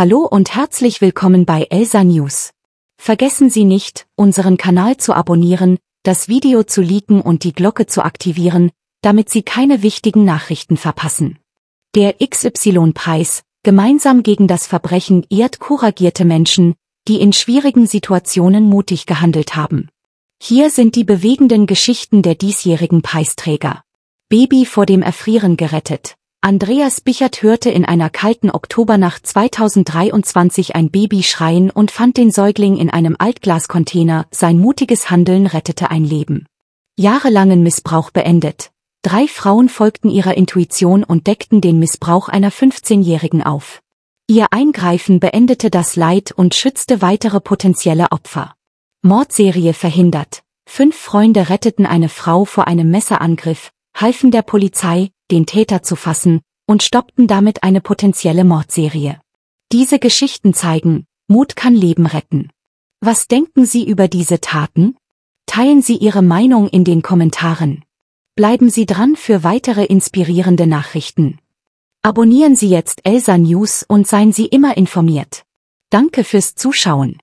Hallo und herzlich willkommen bei Elsa News. Vergessen Sie nicht, unseren Kanal zu abonnieren, das Video zu liken und die Glocke zu aktivieren, damit Sie keine wichtigen Nachrichten verpassen. Der XY-Preis, gemeinsam gegen das Verbrechen ehrt couragierte Menschen, die in schwierigen Situationen mutig gehandelt haben. Hier sind die bewegenden Geschichten der diesjährigen Preisträger. Baby vor dem Erfrieren gerettet. Andreas Bichert hörte in einer kalten Oktobernacht 2023 ein Baby schreien und fand den Säugling in einem Altglascontainer. Sein mutiges Handeln rettete ein Leben. Jahrelangen Missbrauch beendet. Drei Frauen folgten ihrer Intuition und deckten den Missbrauch einer 15-Jährigen auf. Ihr Eingreifen beendete das Leid und schützte weitere potenzielle Opfer. Mordserie verhindert. Fünf Freunde retteten eine Frau vor einem Messerangriff, halfen der Polizei, den Täter zu fassen, und stoppten damit eine potenzielle Mordserie. Diese Geschichten zeigen, Mut kann Leben retten. Was denken Sie über diese Taten? Teilen Sie Ihre Meinung in den Kommentaren. Bleiben Sie dran für weitere inspirierende Nachrichten. Abonnieren Sie jetzt Elsa News und seien Sie immer informiert. Danke fürs Zuschauen.